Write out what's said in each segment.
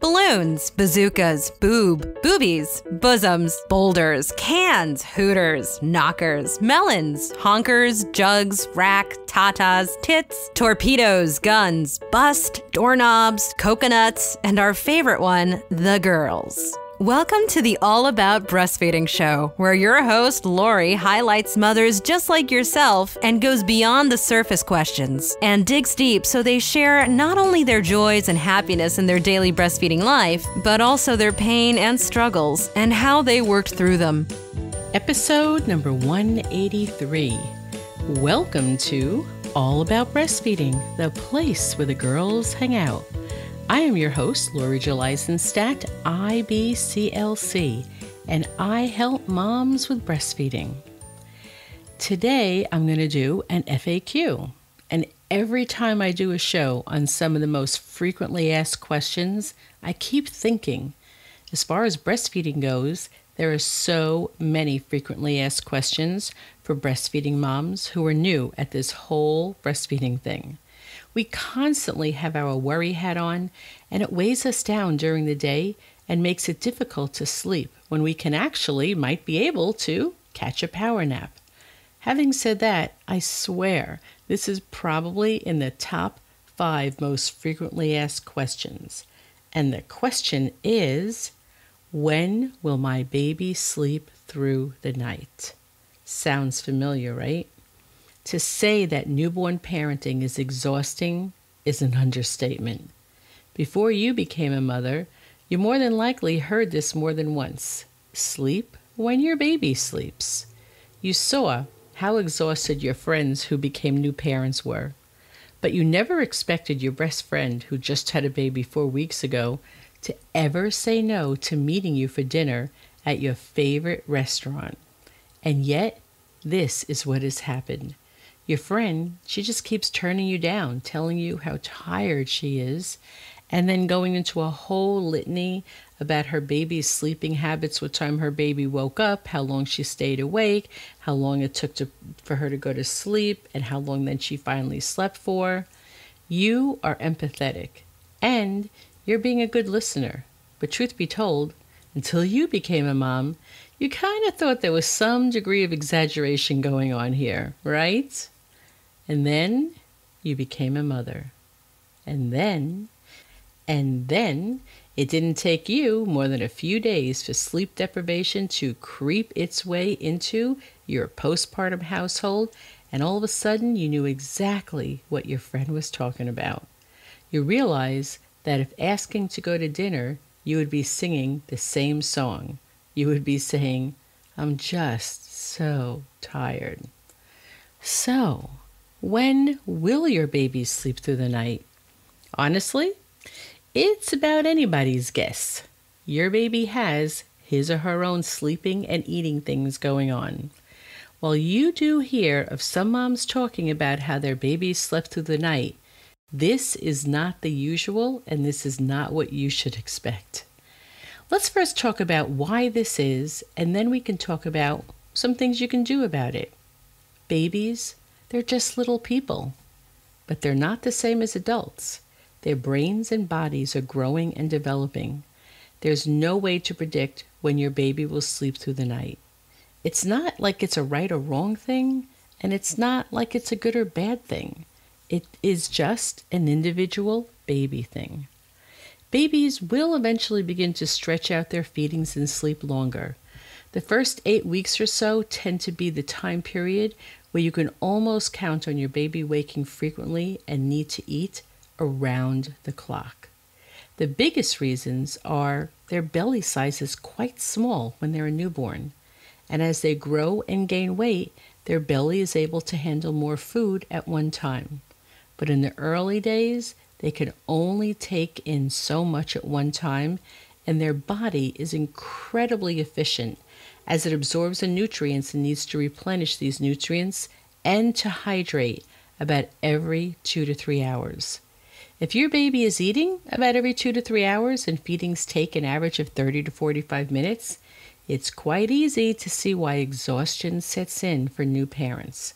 Balloons, bazookas, boob, boobies, bosoms, boulders, cans, hooters, knockers, melons, honkers, jugs, rack, tatas, tits, torpedoes, guns, bust, doorknobs, coconuts, and our favorite one, the girls. Welcome to the All About Breastfeeding Show, where your host, Lori, highlights mothers just like yourself and goes beyond the surface questions and digs deep so they share not only their joys and happiness in their daily breastfeeding life, but also their pain and struggles and how they worked through them. Episode number 183. Welcome to All About Breastfeeding, the place where the girls hang out. I am your host, Lori Jelisenstadt, IBCLC, and I help moms with breastfeeding. Today, I'm going to do an FAQ. And every time I do a show on some of the most frequently asked questions, I keep thinking, as far as breastfeeding goes, there are so many frequently asked questions for breastfeeding moms who are new at this whole breastfeeding thing. We constantly have our worry hat on, and it weighs us down during the day and makes it difficult to sleep when we can actually might be able to catch a power nap. Having said that, I swear this is probably in the top five most frequently asked questions. And the question is when will my baby sleep through the night? Sounds familiar, right? To say that newborn parenting is exhausting is an understatement. Before you became a mother, you more than likely heard this more than once sleep when your baby sleeps. You saw how exhausted your friends who became new parents were, but you never expected your best friend who just had a baby four weeks ago to ever say no to meeting you for dinner at your favorite restaurant. And yet, this is what has happened. Your friend, she just keeps turning you down, telling you how tired she is, and then going into a whole litany about her baby's sleeping habits, what time her baby woke up, how long she stayed awake, how long it took to, for her to go to sleep, and how long then she finally slept for. You are empathetic and you're being a good listener. But truth be told, until you became a mom, you kind of thought there was some degree of exaggeration going on here, right? And then you became a mother. And then, and then it didn't take you more than a few days for sleep deprivation to creep its way into your postpartum household, and all of a sudden you knew exactly what your friend was talking about. You realize that if asking to go to dinner, you would be singing the same song. You would be saying, I'm just so tired. So, when will your baby sleep through the night? Honestly, it's about anybody's guess. Your baby has his or her own sleeping and eating things going on. While you do hear of some moms talking about how their babies slept through the night, this is not the usual and this is not what you should expect. Let's first talk about why this is, and then we can talk about some things you can do about it. Babies they're just little people. But they're not the same as adults. Their brains and bodies are growing and developing. There's no way to predict when your baby will sleep through the night. It's not like it's a right or wrong thing, and it's not like it's a good or bad thing. It is just an individual baby thing. Babies will eventually begin to stretch out their feedings and sleep longer. The first eight weeks or so tend to be the time period where you can almost count on your baby waking frequently and need to eat around the clock. The biggest reasons are their belly size is quite small when they're a newborn, and as they grow and gain weight, their belly is able to handle more food at one time. But in the early days, they can only take in so much at one time, and their body is incredibly efficient as it absorbs the nutrients and needs to replenish these nutrients and to hydrate about every two to three hours. If your baby is eating about every two to three hours and feedings take an average of 30 to 45 minutes, it's quite easy to see why exhaustion sets in for new parents.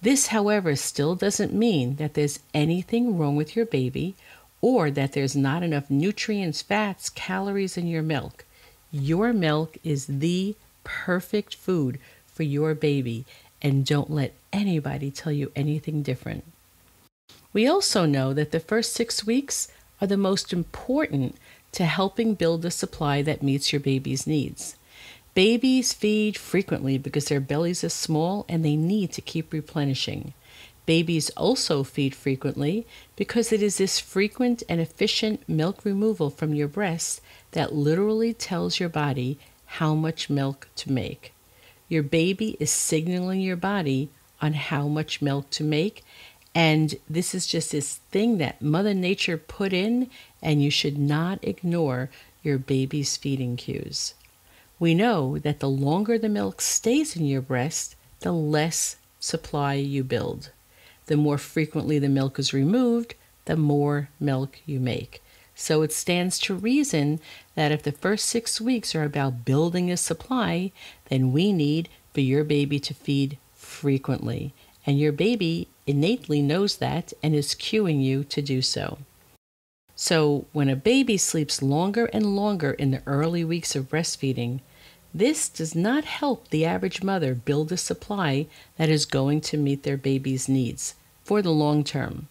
This, however, still doesn't mean that there's anything wrong with your baby or that there's not enough nutrients, fats, calories in your milk. Your milk is the perfect food for your baby and don't let anybody tell you anything different. We also know that the first six weeks are the most important to helping build a supply that meets your baby's needs. Babies feed frequently because their bellies are small and they need to keep replenishing. Babies also feed frequently because it is this frequent and efficient milk removal from your breast that literally tells your body how much milk to make. Your baby is signaling your body on how much milk to make. And this is just this thing that Mother Nature put in, and you should not ignore your baby's feeding cues. We know that the longer the milk stays in your breast, the less supply you build. The more frequently the milk is removed, the more milk you make. So it stands to reason that if the first six weeks are about building a supply, then we need for your baby to feed frequently. And your baby innately knows that and is cueing you to do so. So, when a baby sleeps longer and longer in the early weeks of breastfeeding, this does not help the average mother build a supply that is going to meet their baby's needs for the long term.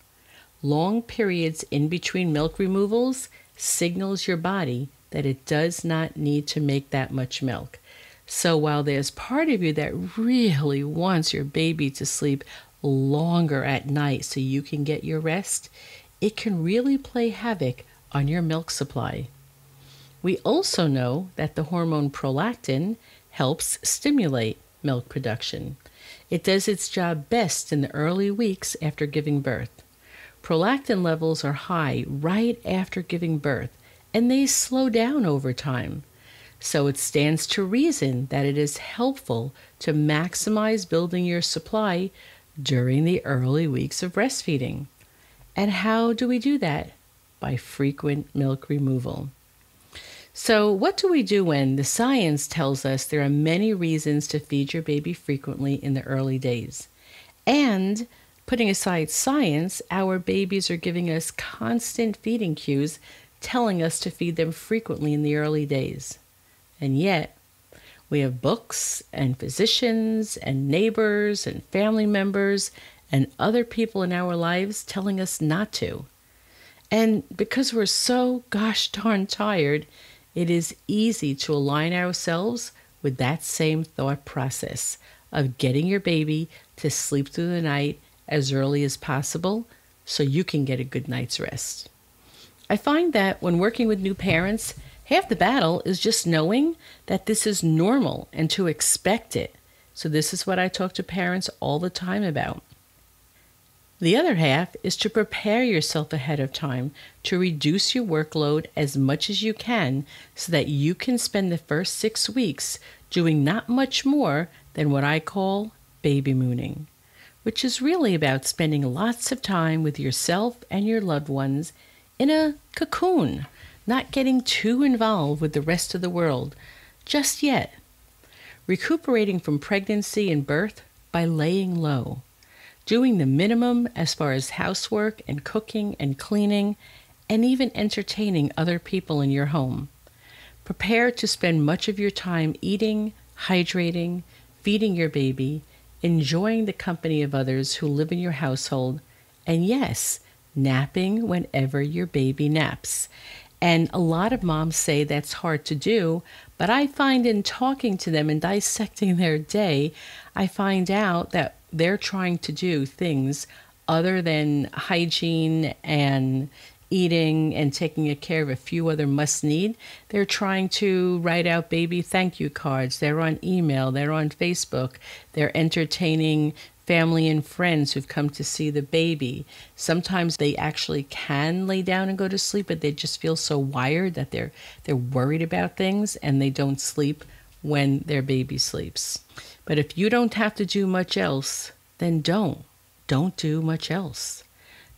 Long periods in between milk removals signals your body that it does not need to make that much milk. So while there's part of you that really wants your baby to sleep longer at night so you can get your rest, it can really play havoc on your milk supply. We also know that the hormone prolactin helps stimulate milk production. It does its job best in the early weeks after giving birth. Prolactin levels are high right after giving birth, and they slow down over time. So it stands to reason that it is helpful to maximize building your supply during the early weeks of breastfeeding. And how do we do that? By frequent milk removal. So, what do we do when the science tells us there are many reasons to feed your baby frequently in the early days? And putting aside science, our babies are giving us constant feeding cues telling us to feed them frequently in the early days. And yet, we have books and physicians and neighbors and family members and other people in our lives telling us not to. And because we're so gosh darn tired, it is easy to align ourselves with that same thought process of getting your baby to sleep through the night as early as possible so you can get a good night's rest. I find that when working with new parents, half the battle is just knowing that this is normal and to expect it. So, this is what I talk to parents all the time about. The other half is to prepare yourself ahead of time to reduce your workload as much as you can so that you can spend the first six weeks doing not much more than what I call baby mooning, which is really about spending lots of time with yourself and your loved ones in a cocoon, not getting too involved with the rest of the world just yet, recuperating from pregnancy and birth by laying low, doing the minimum as far as housework and cooking and cleaning, and even entertaining other people in your home. Prepare to spend much of your time eating, hydrating, feeding your baby, enjoying the company of others who live in your household, and yes, napping whenever your baby naps. And a lot of moms say that's hard to do, but I find in talking to them and dissecting their day, I find out that they're trying to do things other than hygiene and eating and taking care of a few other must need. They're trying to write out baby thank you cards. They're on email, they're on Facebook, they're entertaining family and friends who've come to see the baby. Sometimes they actually can lay down and go to sleep, but they just feel so wired that they're they're worried about things and they don't sleep when their baby sleeps. But if you don't have to do much else, then don't. Don't do much else.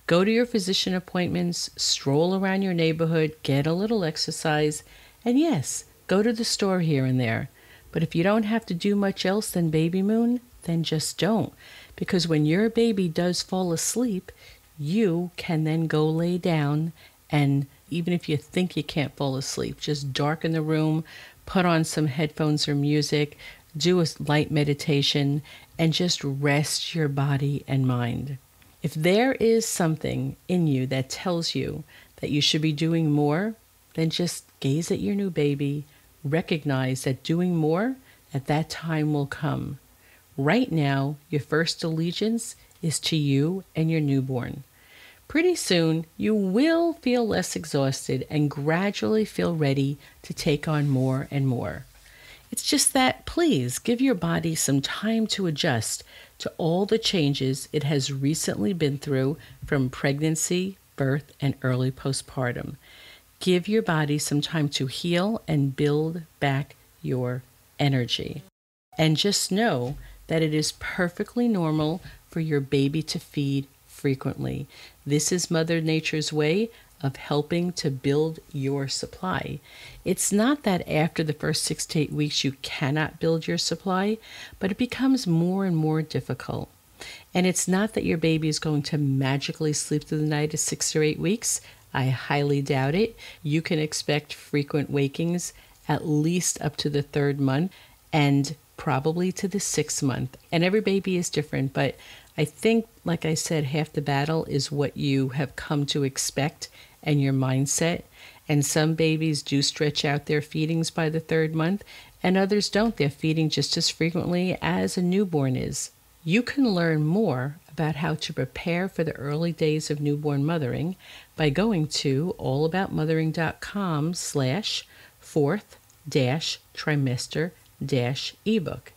Go to your physician appointments, stroll around your neighborhood, get a little exercise, and yes, go to the store here and there. But if you don't have to do much else than baby moon, then just don't. Because when your baby does fall asleep, you can then go lay down and even if you think you can't fall asleep, just darken the room, put on some headphones or music, do a light meditation, and just rest your body and mind. If there is something in you that tells you that you should be doing more, then just gaze at your new baby, recognize that doing more at that time will come. Right now, your first allegiance is to you and your newborn. Pretty soon, you will feel less exhausted and gradually feel ready to take on more and more. It's just that, please give your body some time to adjust to all the changes it has recently been through from pregnancy, birth, and early postpartum. Give your body some time to heal and build back your energy. And just know that it is perfectly normal for your baby to feed frequently. This is Mother Nature's way of helping to build your supply. It's not that after the first six to eight weeks you cannot build your supply, but it becomes more and more difficult. And it's not that your baby is going to magically sleep through the night at six or eight weeks. I highly doubt it. You can expect frequent wakings at least up to the third month and probably to the sixth month. And every baby is different, but I think, like I said, half the battle is what you have come to expect and your mindset. And some babies do stretch out their feedings by the third month, and others don't. They're feeding just as frequently as a newborn is. You can learn more about how to prepare for the early days of newborn mothering by going to allaboutmothering.com slash fourth dash trimester ebook.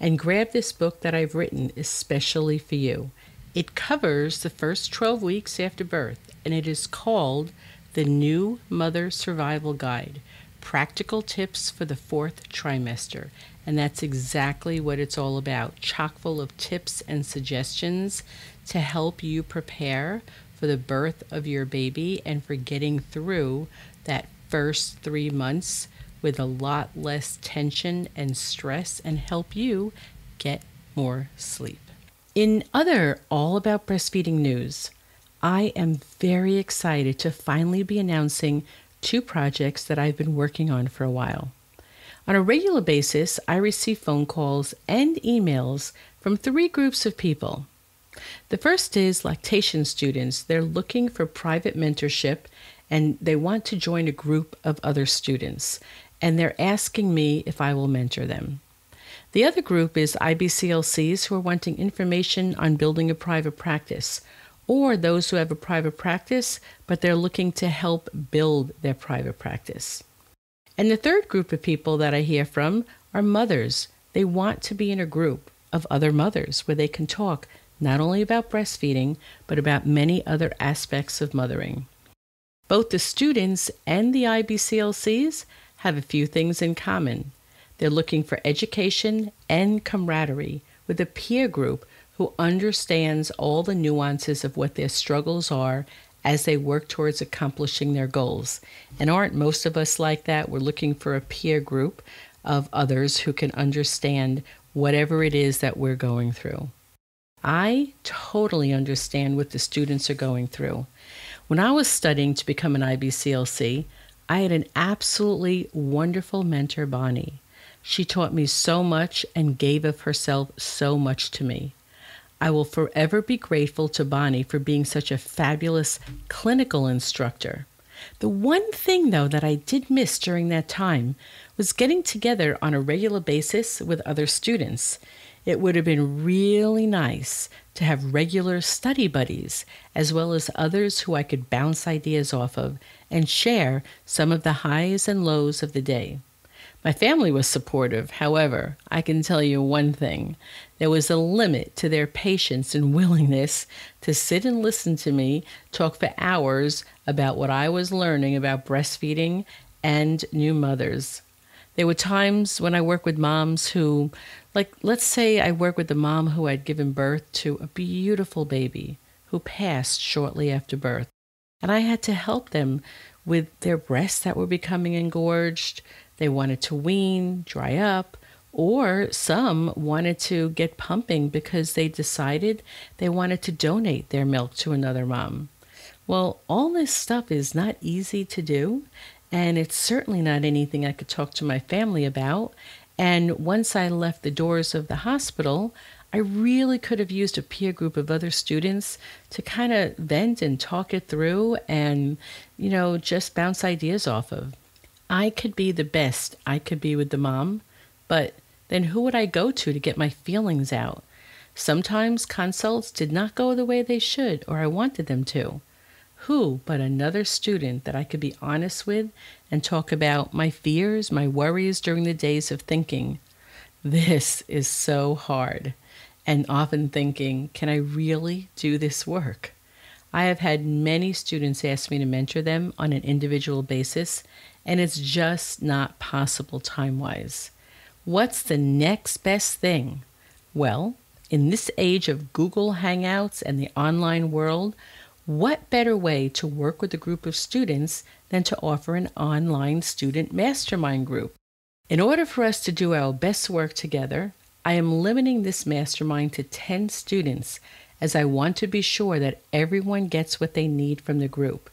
And grab this book that I've written especially for you. It covers the first 12 weeks after birth, and it is called The New Mother Survival Guide Practical Tips for the Fourth Trimester. And that's exactly what it's all about chock full of tips and suggestions to help you prepare for the birth of your baby and for getting through that first three months with a lot less tension and stress and help you get more sleep. In other All About Breastfeeding news, I am very excited to finally be announcing two projects that I've been working on for a while. On a regular basis, I receive phone calls and emails from three groups of people. The first is lactation students. They're looking for private mentorship and they want to join a group of other students and they're asking me if I will mentor them. The other group is IBCLCs who are wanting information on building a private practice, or those who have a private practice but they're looking to help build their private practice. And the third group of people that I hear from are mothers. They want to be in a group of other mothers where they can talk not only about breastfeeding, but about many other aspects of mothering. Both the students and the IBCLCs have a few things in common. They're looking for education and camaraderie with a peer group who understands all the nuances of what their struggles are as they work towards accomplishing their goals. And aren't most of us like that? We're looking for a peer group of others who can understand whatever it is that we're going through. I totally understand what the students are going through. When I was studying to become an IBCLC, I had an absolutely wonderful mentor, Bonnie. She taught me so much and gave of herself so much to me. I will forever be grateful to Bonnie for being such a fabulous clinical instructor. The one thing, though, that I did miss during that time was getting together on a regular basis with other students. It would have been really nice to have regular study buddies, as well as others who I could bounce ideas off of and share some of the highs and lows of the day. My family was supportive, however, I can tell you one thing there was a limit to their patience and willingness to sit and listen to me talk for hours about what I was learning about breastfeeding and new mothers. There were times when I worked with moms who like, let's say I work with the mom who had given birth to a beautiful baby who passed shortly after birth. And I had to help them with their breasts that were becoming engorged. They wanted to wean, dry up, or some wanted to get pumping because they decided they wanted to donate their milk to another mom. Well, all this stuff is not easy to do, and it's certainly not anything I could talk to my family about. And once I left the doors of the hospital, I really could have used a peer group of other students to kind of vent and talk it through and, you know, just bounce ideas off of. I could be the best I could be with the mom, but then who would I go to to get my feelings out? Sometimes consults did not go the way they should or I wanted them to. Who but another student that I could be honest with and talk about my fears, my worries during the days of thinking, this is so hard, and often thinking, can I really do this work? I have had many students ask me to mentor them on an individual basis, and it's just not possible time wise. What's the next best thing? Well, in this age of Google Hangouts and the online world, what better way to work with a group of students than to offer an online student mastermind group? In order for us to do our best work together, I am limiting this mastermind to 10 students as I want to be sure that everyone gets what they need from the group.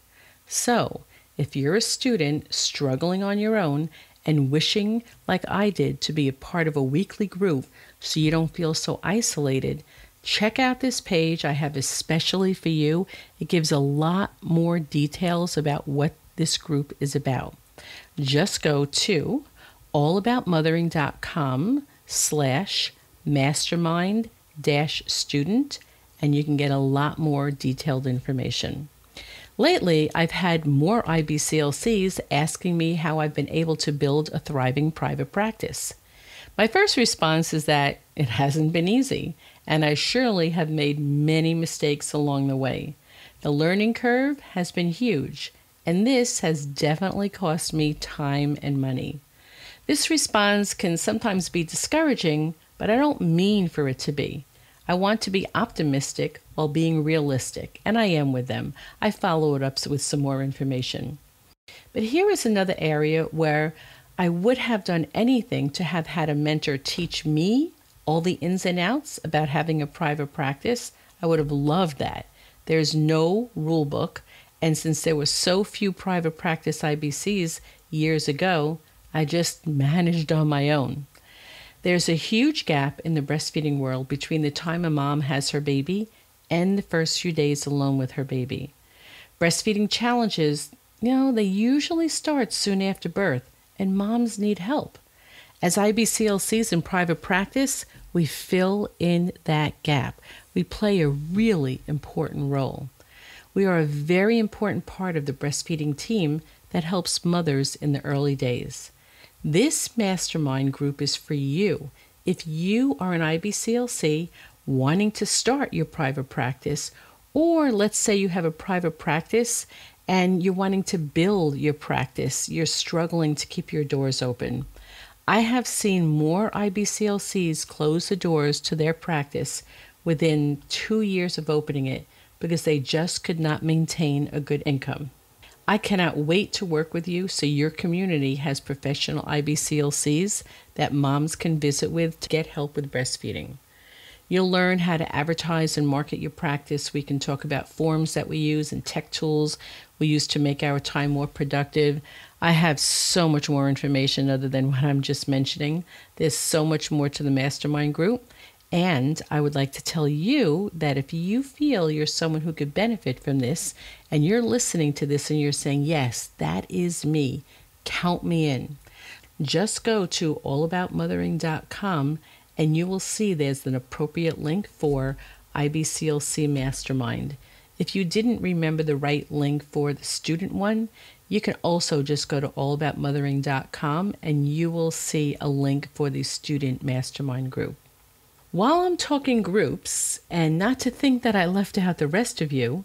So, if you're a student struggling on your own and wishing, like I did, to be a part of a weekly group so you don't feel so isolated, Check out this page I have especially for you. It gives a lot more details about what this group is about. Just go to allaboutmothering.com slash mastermind dash student and you can get a lot more detailed information. Lately, I've had more IBCLCs asking me how I've been able to build a thriving private practice. My first response is that it hasn't been easy and I surely have made many mistakes along the way. The learning curve has been huge, and this has definitely cost me time and money. This response can sometimes be discouraging, but I don't mean for it to be. I want to be optimistic while being realistic, and I am with them. I follow it up with some more information. But here is another area where I would have done anything to have had a mentor teach me all the ins and outs about having a private practice. I would have loved that. There's no rule book. And since there were so few private practice IBCs years ago, I just managed on my own. There's a huge gap in the breastfeeding world between the time a mom has her baby and the first few days alone with her baby. Breastfeeding challenges, you know, they usually start soon after birth, and moms need help. As IBCLCs in private practice, we fill in that gap. We play a really important role. We are a very important part of the breastfeeding team that helps mothers in the early days. This mastermind group is for you. If you are an IBCLC wanting to start your private practice, or let's say you have a private practice and you're wanting to build your practice, you're struggling to keep your doors open. I have seen more IBCLCs close the doors to their practice within two years of opening it because they just could not maintain a good income. I cannot wait to work with you so your community has professional IBCLCs that moms can visit with to get help with breastfeeding. You'll learn how to advertise and market your practice. We can talk about forms that we use and tech tools we use to make our time more productive. I have so much more information other than what I'm just mentioning. There's so much more to the mastermind group. And I would like to tell you that if you feel you're someone who could benefit from this and you're listening to this and you're saying, yes, that is me, count me in. Just go to allaboutmothering.com and you will see there's an appropriate link for IBCLC Mastermind. If you didn't remember the right link for the student one, you can also just go to allaboutmothering.com and you will see a link for the student mastermind group. While I'm talking groups, and not to think that I left out the rest of you,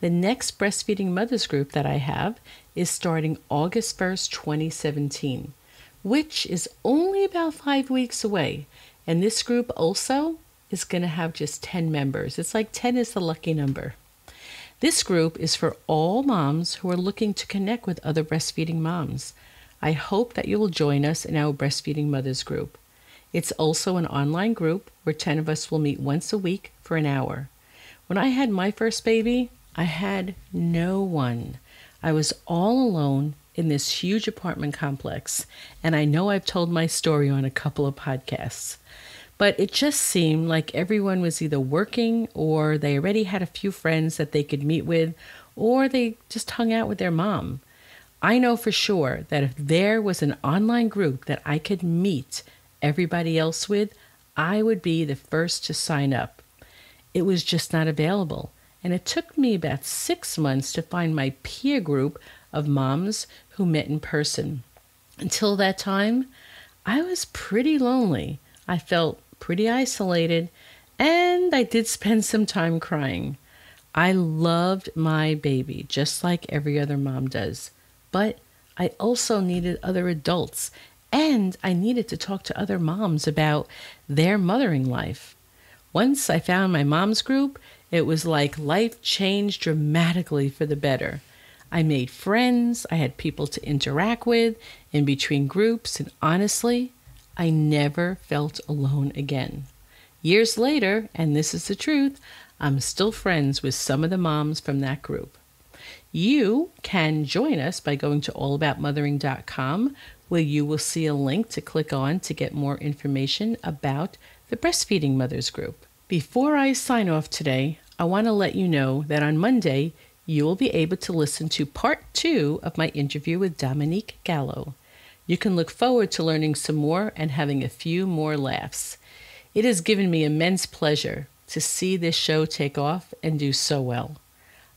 the next breastfeeding mothers group that I have is starting August 1st, 2017, which is only about five weeks away. And this group also is going to have just 10 members. It's like 10 is the lucky number. This group is for all moms who are looking to connect with other breastfeeding moms. I hope that you will join us in our Breastfeeding Mothers group. It's also an online group where 10 of us will meet once a week for an hour. When I had my first baby, I had no one. I was all alone in this huge apartment complex, and I know I've told my story on a couple of podcasts. But it just seemed like everyone was either working or they already had a few friends that they could meet with or they just hung out with their mom. I know for sure that if there was an online group that I could meet everybody else with, I would be the first to sign up. It was just not available. And it took me about six months to find my peer group of moms who met in person. Until that time, I was pretty lonely. I felt pretty isolated, and I did spend some time crying. I loved my baby, just like every other mom does, but I also needed other adults, and I needed to talk to other moms about their mothering life. Once I found my mom's group, it was like life changed dramatically for the better. I made friends, I had people to interact with in between groups, and honestly, I never felt alone again. Years later, and this is the truth, I'm still friends with some of the moms from that group. You can join us by going to allaboutmothering.com, where you will see a link to click on to get more information about the Breastfeeding Mothers group. Before I sign off today, I want to let you know that on Monday, you will be able to listen to part two of my interview with Dominique Gallo. You can look forward to learning some more and having a few more laughs. It has given me immense pleasure to see this show take off and do so well.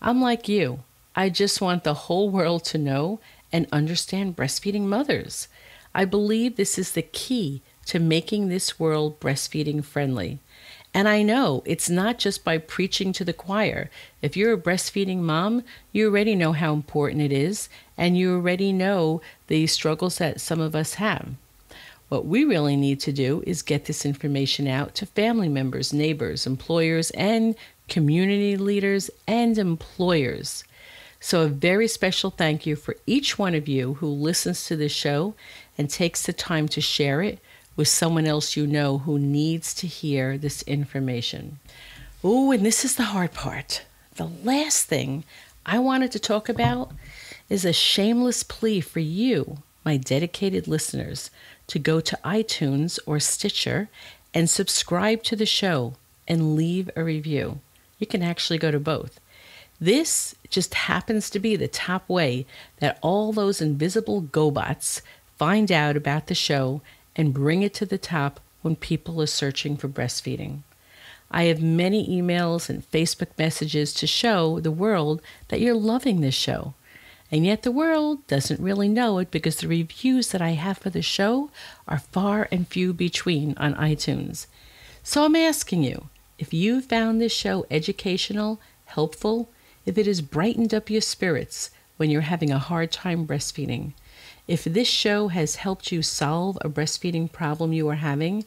I'm like you. I just want the whole world to know and understand breastfeeding mothers. I believe this is the key to making this world breastfeeding friendly. And I know it's not just by preaching to the choir. If you're a breastfeeding mom, you already know how important it is, and you already know the struggles that some of us have. What we really need to do is get this information out to family members, neighbors, employers, and community leaders and employers. So, a very special thank you for each one of you who listens to this show and takes the time to share it with someone else you know who needs to hear this information. Ooh, and this is the hard part. The last thing I wanted to talk about is a shameless plea for you, my dedicated listeners, to go to iTunes or Stitcher and subscribe to the show and leave a review. You can actually go to both. This just happens to be the top way that all those invisible GoBots find out about the show and bring it to the top when people are searching for breastfeeding. I have many emails and Facebook messages to show the world that you're loving this show. And yet the world doesn't really know it because the reviews that I have for the show are far and few between on iTunes. So I'm asking you if you found this show educational, helpful, if it has brightened up your spirits when you're having a hard time breastfeeding. If this show has helped you solve a breastfeeding problem you are having,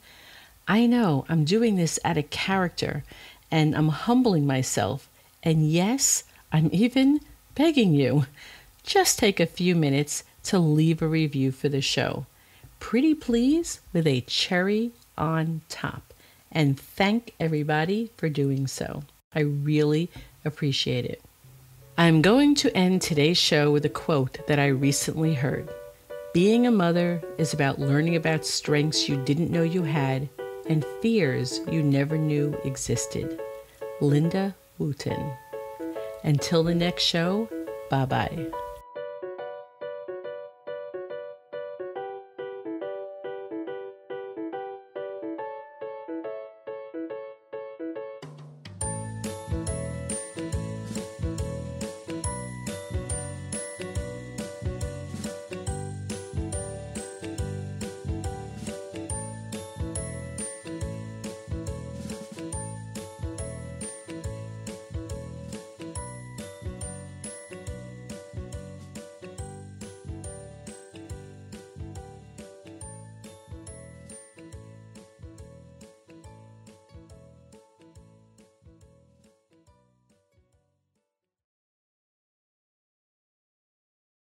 I know I'm doing this at a character and I'm humbling myself. And yes, I'm even begging you. Just take a few minutes to leave a review for the show. Pretty please with a cherry on top. And thank everybody for doing so. I really appreciate it. I'm going to end today's show with a quote that I recently heard. Being a mother is about learning about strengths you didn't know you had and fears you never knew existed. Linda Wooten. Until the next show, bye bye.